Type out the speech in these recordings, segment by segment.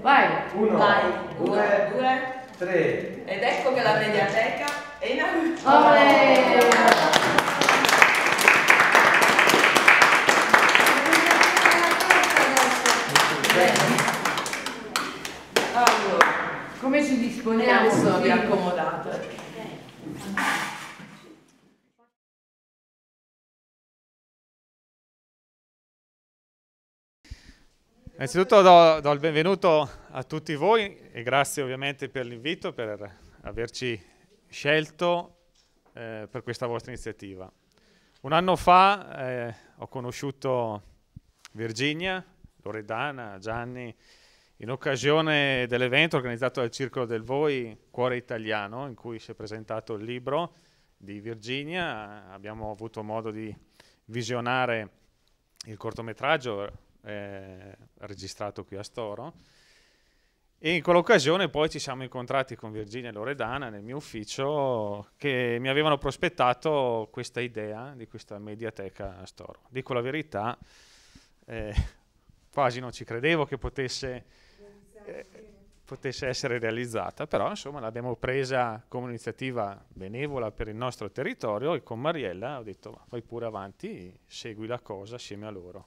Vai! Uno, Vai. Due, due, due, tre. Ed ecco che la mediateca è in arrivo. Allora, come ci disponiamo? Mi sono riaccomodata. Innanzitutto do, do, il benvenuto a tutti voi e grazie ovviamente per l'invito, per averci scelto eh, per questa vostra iniziativa. Un anno fa eh, ho conosciuto Virginia, Loredana, Gianni, in occasione dell'evento organizzato dal Circolo del Voi Cuore Italiano, in cui si è presentato il libro di Virginia. Abbiamo avuto modo di visionare il cortometraggio eh, registrato qui a Storo. E in quell'occasione poi ci siamo incontrati con Virginia e Loredana nel mio ufficio che mi avevano prospettato questa idea di questa mediateca a Storo. Dico la verità, eh, quasi non ci credevo che potesse, eh, potesse essere realizzata, però insomma l'abbiamo presa come un'iniziativa benevola per il nostro territorio e con Mariella ho detto vai pure avanti, segui la cosa assieme a loro.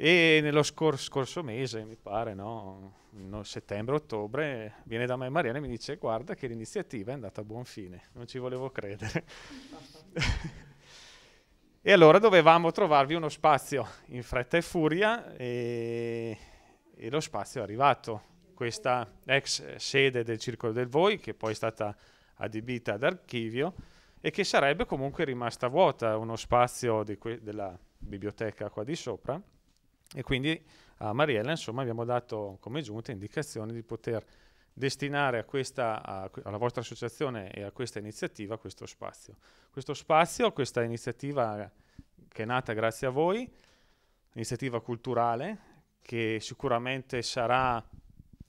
E nello scor- scorso mese, mi pare, no? No, settembre-ottobre, viene da me Mariana e mi dice guarda che l'iniziativa è andata a buon fine, non ci volevo credere. e allora dovevamo trovarvi uno spazio in fretta e furia e, e lo spazio è arrivato. Questa ex sede del Circolo del Voi, che poi è stata adibita ad archivio e che sarebbe comunque rimasta vuota, uno spazio que- della biblioteca qua di sopra, e quindi a Mariella insomma, abbiamo dato come giunta indicazione di poter destinare a questa, a, alla vostra associazione e a questa iniziativa questo spazio. Questo spazio, questa iniziativa che è nata grazie a voi, iniziativa culturale che sicuramente sarà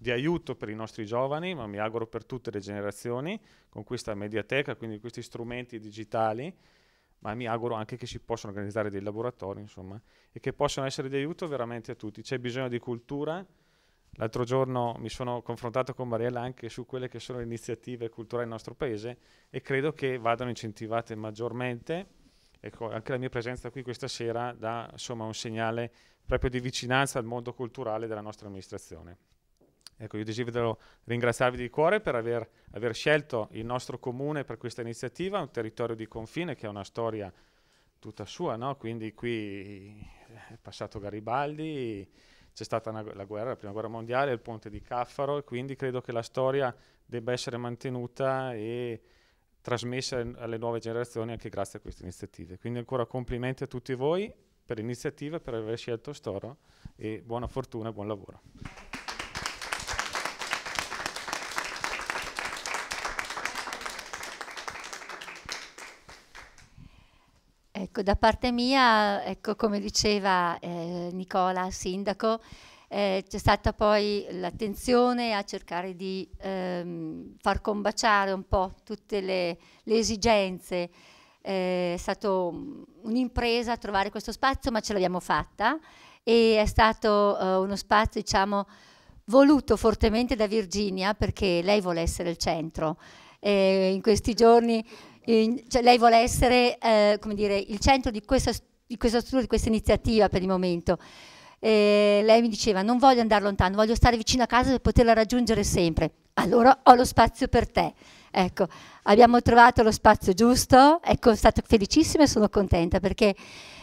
di aiuto per i nostri giovani, ma mi auguro per tutte le generazioni, con questa mediateca, quindi questi strumenti digitali ma mi auguro anche che si possano organizzare dei laboratori, insomma, e che possano essere di aiuto veramente a tutti. C'è bisogno di cultura. L'altro giorno mi sono confrontato con Mariella anche su quelle che sono le iniziative culturali del nostro paese e credo che vadano incentivate maggiormente. Ecco, anche la mia presenza qui questa sera dà insomma, un segnale proprio di vicinanza al mondo culturale della nostra amministrazione. Ecco, io desidero ringraziarvi di cuore per aver, aver, scelto il nostro comune per questa iniziativa, un territorio di confine che ha una storia tutta sua, no? quindi qui eh, è passato Garibaldi, c'è stata una, la guerra, la prima guerra mondiale, il ponte di Caffaro, e quindi credo che la storia debba essere mantenuta e trasmessa alle nuove generazioni anche grazie a queste iniziative. Quindi ancora complimenti a tutti voi per l'iniziativa, per aver scelto Storo e buona fortuna e buon lavoro. Ecco, da parte mia, ecco, come diceva eh, Nicola, sindaco, eh, c'è stata poi l'attenzione a cercare di ehm, far combaciare un po' tutte le, le esigenze. Eh, è stata un'impresa trovare questo spazio, ma ce l'abbiamo fatta e è stato eh, uno spazio, diciamo, voluto fortemente da Virginia perché lei vuole essere il centro. Eh, in questi giorni cioè lei vuole essere eh, dire, il centro di questa, di questa struttura, di questa iniziativa per il momento. E lei mi diceva non voglio andare lontano, voglio stare vicino a casa per poterla raggiungere sempre. Allora ho lo spazio per te. Ecco, abbiamo trovato lo spazio giusto, ecco, sono stata felicissima e sono contenta perché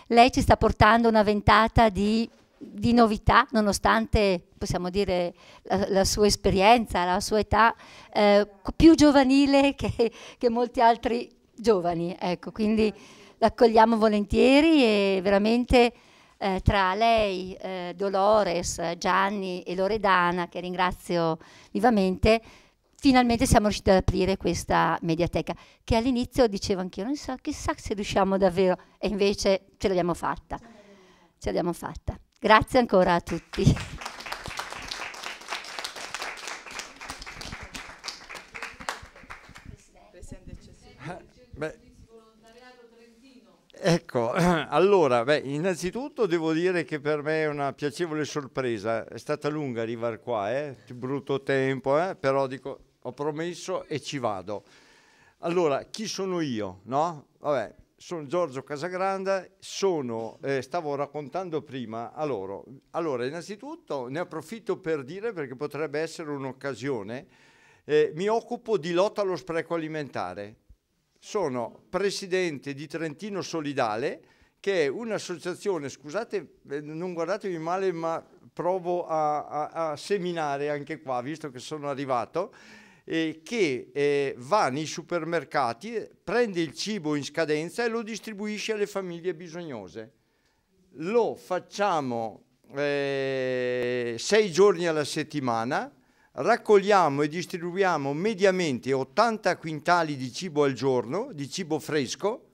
lei ci sta portando una ventata di, di novità, nonostante possiamo dire la, la, sua esperienza, la sua età, eh, più giovanile che, che molti altri giovani, ecco, quindi l'accogliamo volentieri e veramente eh, tra lei, eh, Dolores, Gianni e Loredana, che ringrazio vivamente, finalmente siamo riusciti ad aprire questa mediateca, che all'inizio dicevo anch'io, non so, chissà se riusciamo davvero, e invece ce l'abbiamo fatta, ce l'abbiamo fatta. Grazie ancora a tutti. Ecco, allora, beh, innanzitutto devo dire che per me è una piacevole sorpresa. È stata lunga arrivare qua, eh? brutto tempo, eh? però dico, ho promesso e ci vado. Allora, chi sono io? No? Vabbè, sono Giorgio Casagranda, sono, eh, stavo raccontando prima a loro. Allora, innanzitutto ne approfitto per dire, perché potrebbe essere un'occasione, eh, mi occupo di lotta allo spreco alimentare sono presidente di Trentino Solidale, che è un'associazione, scusate, eh, non guardatevi male, ma provo a, a, a, seminare anche qua, visto che sono arrivato, eh, che eh, va nei supermercati, prende il cibo in scadenza e lo distribuisce alle famiglie bisognose. Lo facciamo eh, sei giorni alla settimana raccogliamo e distribuiamo mediamente 80 quintali di cibo al giorno, di cibo fresco,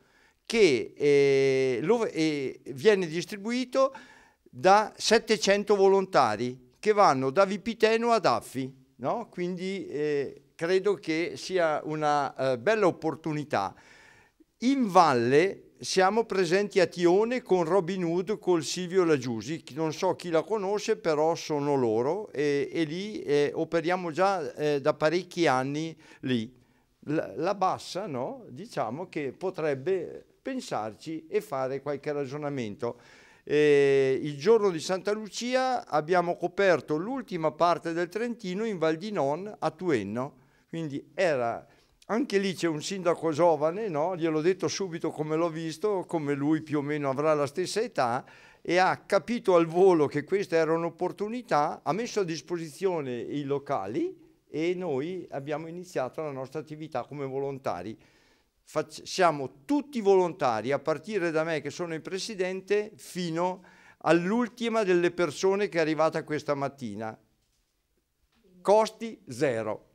che eh, lo, eh, viene distribuito da 700 volontari che vanno da Vipiteno ad Affi. No? Quindi eh, credo che sia una eh, bella opportunità. In valle siamo presenti a Tione con Robin Hood col Silvio Laggiusi, non so chi la conosce però sono loro e, e lì eh, operiamo già eh, da parecchi anni lì. La, la bassa no? diciamo che potrebbe pensarci e fare qualche ragionamento. Eh, il giorno di Santa Lucia abbiamo coperto l'ultima parte del Trentino in Val di Non a Tuenno, quindi era anche lì c'è un sindaco giovane, no? gliel'ho detto subito come l'ho visto, come lui più o meno avrà la stessa età, e ha capito al volo che questa era un'opportunità, ha messo a disposizione i locali e noi abbiamo iniziato la nostra attività come volontari. Fac siamo tutti volontari, a partire da me che sono il presidente, fino all'ultima delle persone che è arrivata questa mattina. Costi zero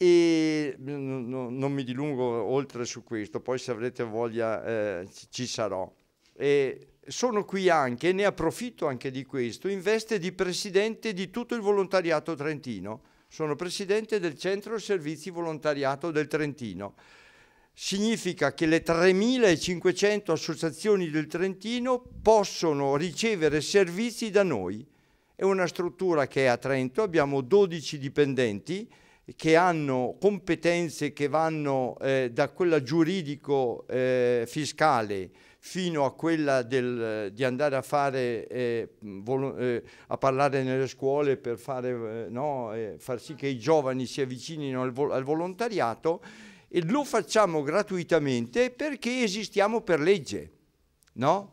e mm, non mi dilungo oltre su questo, poi se avrete voglia eh, ci sarò. E sono qui anche, ne approfitto anche di questo, in veste di presidente di tutto il volontariato trentino. Sono presidente del Centro Servizi Volontariato del Trentino. Significa che le 3.500 associazioni del Trentino possono ricevere servizi da noi. È una struttura che è a Trento, abbiamo 12 dipendenti, che hanno competenze che vanno eh, da quella giuridico-fiscale eh, fino a quella del, di andare a, fare, eh, volo, eh, a parlare nelle scuole per fare, eh, no, eh, far sì che i giovani si avvicinino al, vol al volontariato, e lo facciamo gratuitamente perché esistiamo per legge. No?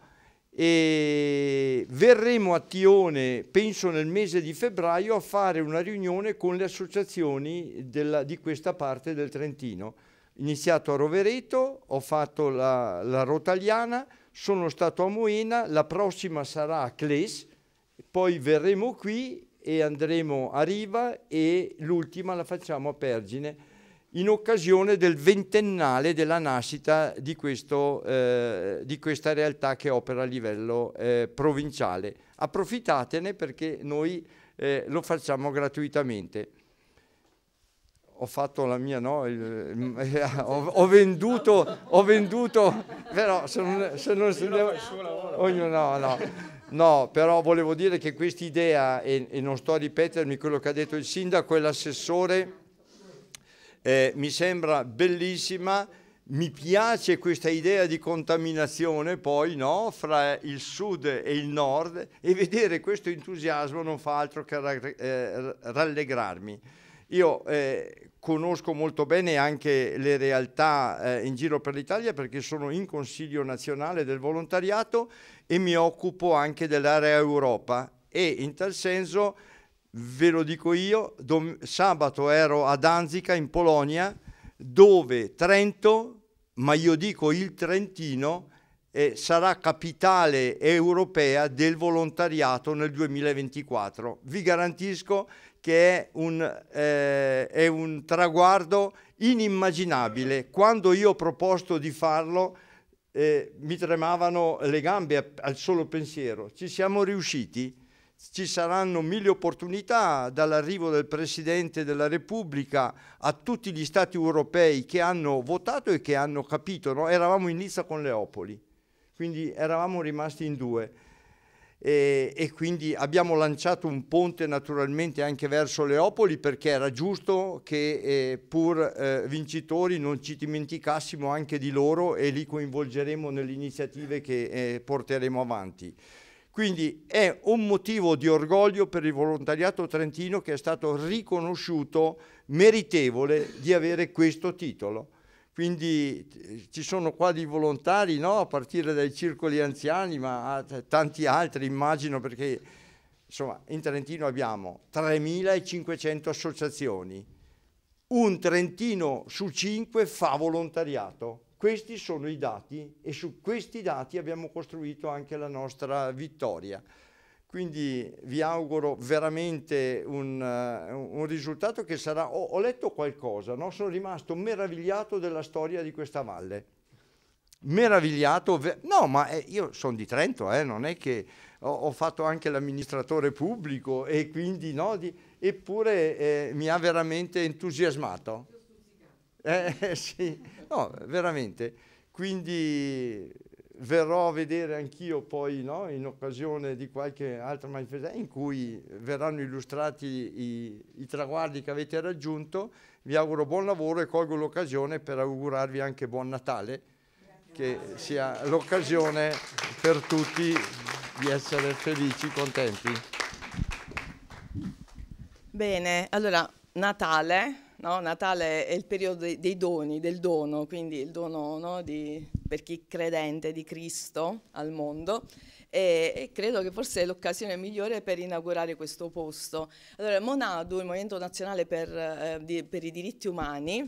e verremo a Tione, penso nel mese di febbraio, a fare una riunione con le associazioni della, di questa parte del Trentino. Iniziato a Rovereto, ho fatto la, la Rotaliana, sono stato a Moena, la prossima sarà a Cles, poi verremo qui e andremo a Riva e l'ultima la facciamo a Pergine in occasione del ventennale della nascita di, questo, eh, di, questa realtà che opera a livello eh, provinciale. Approfittatene perché noi eh, lo facciamo gratuitamente. Ho fatto la mia, no? Il, il, ho, ho, venduto, ho venduto, però se non, se non se devo, ognuno, no, no. No, però volevo dire che quest'idea, e, e non sto a ripetermi quello che ha detto il sindaco e l'assessore, eh, mi sembra bellissima, mi piace questa idea di contaminazione poi no? fra il sud e il nord e vedere questo entusiasmo non fa altro che ra- eh, rallegrarmi. Io eh, conosco molto bene anche le realtà eh, in giro per l'Italia perché sono in Consiglio nazionale del volontariato e mi occupo anche dell'area Europa e in tal senso ve lo dico io, dom- sabato ero a Danzica in Polonia dove Trento, ma io dico il Trentino, eh, sarà capitale europea del volontariato nel 2024. Vi garantisco che è un, eh, è un traguardo inimmaginabile. Quando io ho proposto di farlo, eh, mi tremavano le gambe al solo pensiero. Ci siamo riusciti ci saranno mille opportunità dall'arrivo del Presidente della Repubblica a tutti gli Stati europei che hanno votato e che hanno capito. No? Eravamo in Nizza con Leopoli, quindi eravamo rimasti in due. E, e, quindi abbiamo lanciato un ponte naturalmente anche verso Leopoli perché era giusto che eh, pur eh, vincitori non ci dimenticassimo anche di loro e li coinvolgeremo nelle iniziative che eh, porteremo avanti. Quindi è un motivo di orgoglio per il volontariato trentino che è stato riconosciuto meritevole di avere questo titolo. Quindi eh, ci sono qua dei volontari, no? a partire dai circoli anziani, ma ah, tanti altri immagino perché insomma, in Trentino abbiamo 3.500 associazioni, un trentino su cinque fa volontariato questi sono i dati e su questi dati abbiamo costruito anche la nostra vittoria. Quindi vi auguro veramente un, uh, un risultato che sarà... Oh, ho letto qualcosa, no? sono rimasto meravigliato della storia di questa valle. Meravigliato, no, ma eh, io sono di Trento, eh, non è che ho, ho fatto anche l'amministratore pubblico e quindi no, di, eppure eh, mi ha veramente entusiasmato. Eh, eh, sì, no, veramente. Quindi verrò a vedere anch'io poi, no, in occasione di qualche altra manifestazione in cui verranno illustrati i, i traguardi che avete raggiunto. Vi auguro buon lavoro e colgo l'occasione per augurarvi anche buon Natale, che sia l'occasione per tutti di essere felici, contenti. Bene, allora Natale No, Natale è il periodo dei doni, del dono, quindi il dono no, di, per chi è credente di Cristo al mondo e, e credo che forse è l'occasione migliore per inaugurare questo posto. Allora, Monadu, il Movimento Nazionale per, eh, di, per i diritti umani,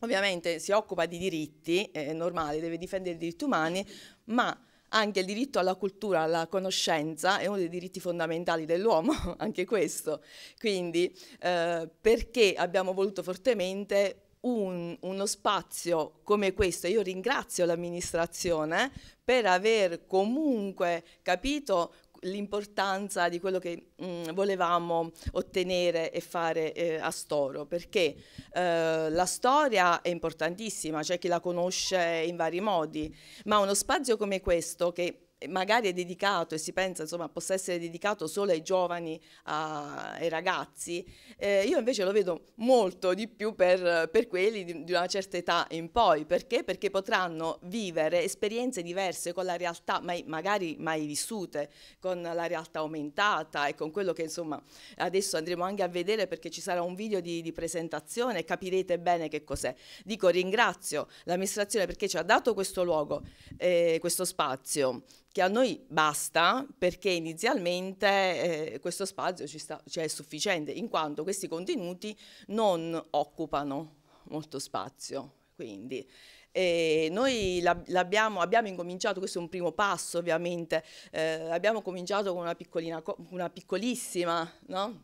ovviamente si occupa di diritti, è normale, deve difendere i diritti umani, ma anche il diritto alla cultura, alla conoscenza è uno dei diritti fondamentali dell'uomo, anche questo. Quindi eh, perché abbiamo voluto fortemente un, uno spazio come questo. Io ringrazio l'amministrazione per aver comunque capito l'importanza di quello che mh, mm, volevamo ottenere e fare eh, a Storo, perché eh, la storia è importantissima, c'è cioè chi la conosce in vari modi, ma uno spazio come questo che magari è dedicato e si pensa insomma possa essere dedicato solo ai giovani, a, ai ragazzi, eh, io invece lo vedo molto di più per, per quelli di, di, una certa età in poi, perché? Perché potranno vivere esperienze diverse con la realtà mai, magari mai vissute, con la realtà aumentata e con quello che insomma adesso andremo anche a vedere perché ci sarà un video di, di presentazione e capirete bene che cos'è. Dico ringrazio l'amministrazione perché ci ha dato questo luogo, eh, questo spazio che a noi basta perché inizialmente eh, questo spazio ci, sta, ci cioè, è sufficiente in quanto questi contenuti non occupano molto spazio. Quindi e eh, noi abbiamo incominciato, questo è un primo passo ovviamente, eh, abbiamo cominciato con una, una piccolissima no?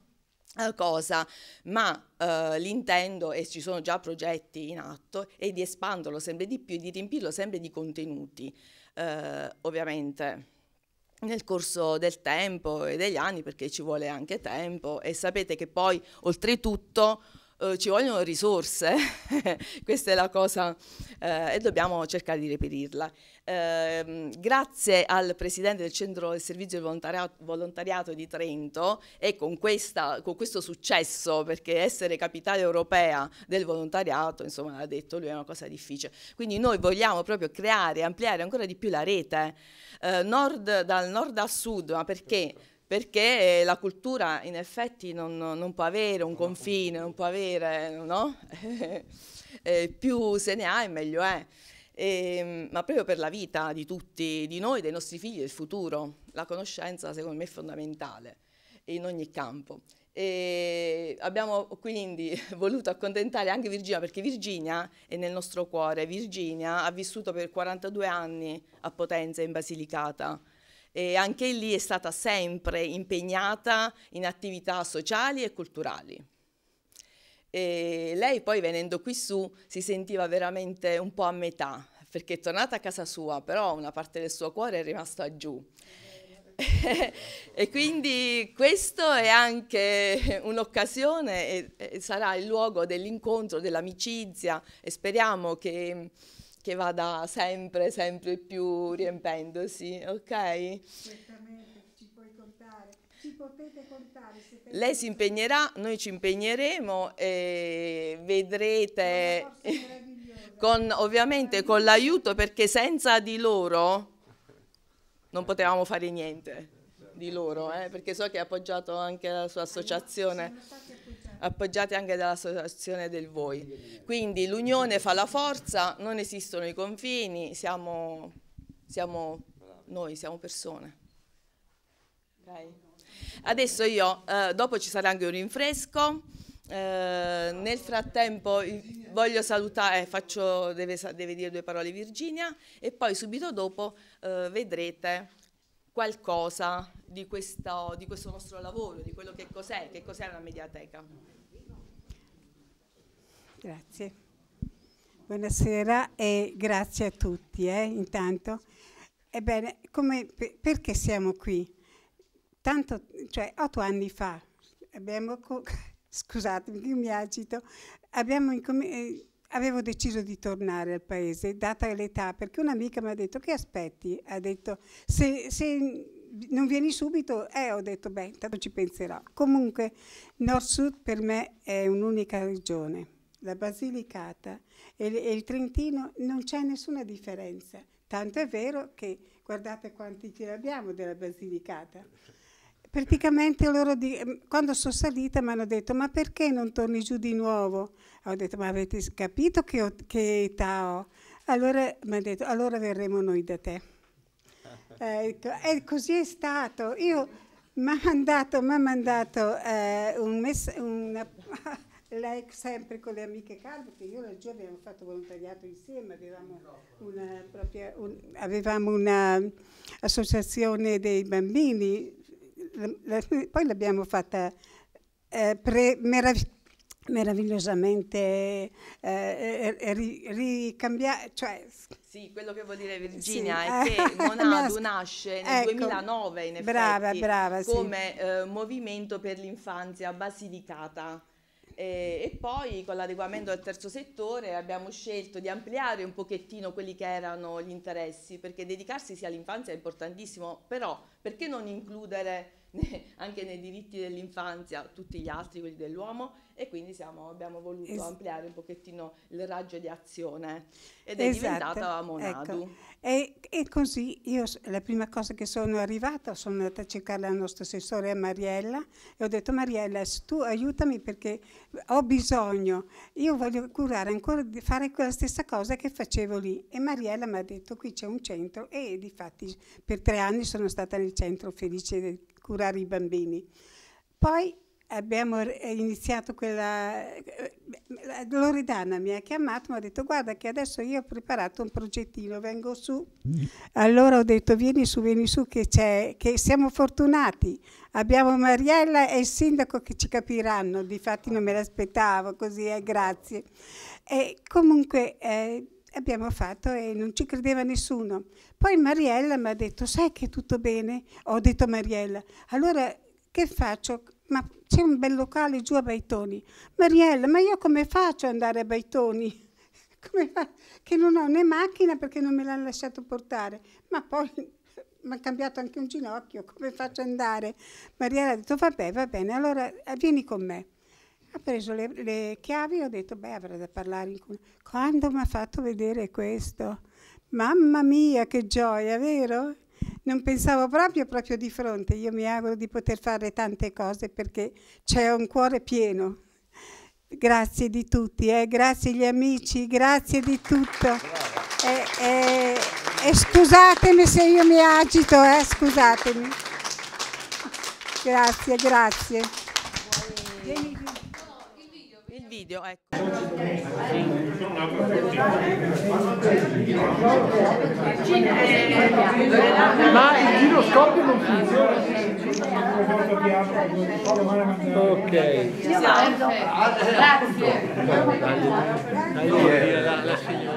Eh, cosa, ma eh, l'intento, e ci sono già progetti in atto, è di espanderlo sempre di più e di riempirlo sempre di contenuti. Eh, ovviamente nel corso del tempo e degli anni, perché ci vuole anche tempo, e sapete che poi oltretutto eh, ci vogliono risorse, questa è la cosa eh, e dobbiamo cercare di reperirla. Eh, grazie al presidente del centro del servizio del volontariato, volontariato di Trento e con, questa, con, questo successo, perché essere capitale europea del volontariato, insomma l'ha detto lui, è una cosa difficile. Quindi noi vogliamo proprio creare, ampliare ancora di più la rete, eh, nord, dal nord al sud, ma perché? perché la cultura in effetti non, non può avere un confine, non può avere, no? Eh, più se ne ha e meglio è. E, ehm, ma proprio per la vita di tutti, di noi, dei nostri figli, del futuro, la conoscenza secondo me è fondamentale in ogni campo. E abbiamo quindi voluto accontentare anche Virginia perché Virginia è nel nostro cuore. Virginia ha vissuto per 42 anni a Potenza in Basilicata e anche lì è stata sempre impegnata in attività sociali e culturali. E lei poi venendo qui su si sentiva veramente un po' a metà, perché è tornata a casa sua, però una parte del suo cuore è rimasta giù. e quindi questo è anche un'occasione e, sarà il luogo dell'incontro, dell'amicizia e speriamo che che vada sempre, sempre più riempendosi, ok? Certamente, ci puoi contare. Ci potete contare. Lei si impegnerà, noi ci impegneremo e vedrete con, ovviamente con l'aiuto perché senza di loro non potevamo fare niente di loro, eh, perché so che ha appoggiato anche la sua associazione appoggiati anche dall'associazione del voi. Quindi l'unione fa la forza, non esistono i confini, siamo, siamo noi, siamo persone. Adesso io, eh, dopo ci sarà anche un rinfresco, eh, nel frattempo voglio salutare, eh, faccio, deve, deve, dire due parole Virginia e poi subito dopo eh, vedrete qualcosa di questo, di questo nostro lavoro, di quello che cos'è, che cos'è la mediateca. Grazie. Buonasera e grazie a tutti, eh, intanto. Ebbene, come, perché siamo qui? Tanto, cioè, otto anni fa abbiamo, scusatemi mi agito, abbiamo eh, avevo deciso di tornare al paese, data l'età, perché un'amica mi ha detto che aspetti, ha detto se, se non vieni subito, eh, ho detto, beh, intanto ci penserò. Comunque, Nord-Sud per me è un'unica regione la Basilicata e, e il Trentino non c'è nessuna differenza. Tanto è vero che guardate quanti giri abbiamo della Basilicata. Praticamente loro di, ehm, quando sono salita mi hanno detto ma perché non torni giù di nuovo? Ho detto ma avete capito che, ho, che età ho? Allora mi hanno detto allora verremo noi da te. Eh, ecco, e così è stato. Io mi ha mandato, m'ha mandato eh, un messaggio, lei sempre con le amiche care, perché io laggiù abbiamo fatto volontariato insieme, avevamo una propria, un, avevamo un'associazione dei bambini, la, la, poi l'abbiamo fatta eh, pre, merav meravigliosamente eh, eh, ricambiare, cioè sì, quello che vuol dire Virginia sì. è che Monadu nasce nel ecco. 2009 in effetti brava, brava, come sì. eh, movimento per l'infanzia Basilicata. E, e, poi con l'adeguamento al terzo settore abbiamo scelto di ampliare un pochettino quelli che erano gli interessi, perché dedicarsi sia all'infanzia è importantissimo, però perché non includere anche nei diritti dell'infanzia tutti gli altri, quelli dell'uomo, e quindi siamo, abbiamo voluto es ampliare un pochettino il raggio di azione ed è esatto. diventata Monadu. Ecco. E, e, così io la prima cosa che sono arrivata sono andata a cercare la nostra assessore Mariella e ho detto Mariella tu aiutami perché ho bisogno, io voglio curare ancora, di fare quella stessa cosa che facevo lì e Mariella mi ha detto qui c'è un centro e di fatti per tre anni sono stata nel centro felice del curare i bambini. Poi abbiamo eh, iniziato quella... Eh, eh, Loredana mi ha chiamato, mi ha detto guarda che adesso io ho preparato un progettino, vengo su. Mm. Allora ho detto vieni su, vieni su che, che siamo fortunati. Abbiamo Mariella e il sindaco che ci capiranno, difatti non me l'aspettavo, così eh, grazie. E comunque eh, abbiamo fatto e non ci credeva nessuno. Poi Mariella mi ha detto, sai che è tutto bene? Ho detto Mariella, allora che faccio? Ma c'è un bel locale giù a Baitoni. Mariella, ma io come faccio ad andare a Baitoni? che non ho né macchina perché non me l'hanno lasciato portare, ma poi mi ha cambiato anche un ginocchio, come faccio ad andare? Mariella ha detto, vabbè, va bene, allora vieni con me. Ha preso le, le chiavi e ho detto, beh, avrà da parlare il Quando mi ha fatto vedere questo? Mamma mia, che gioia, vero? Non pensavo proprio, proprio di fronte. Io mi auguro di poter fare tante cose perché c'è un cuore pieno. Grazie di tutti, eh? grazie agli amici, grazie di tutto. E, e, e, scusatemi se io mi agito, eh? scusatemi. Grazie, grazie. Vieni, video, ecco. Ma il giroscopio non funziona. Ok. Grazie. Grazie.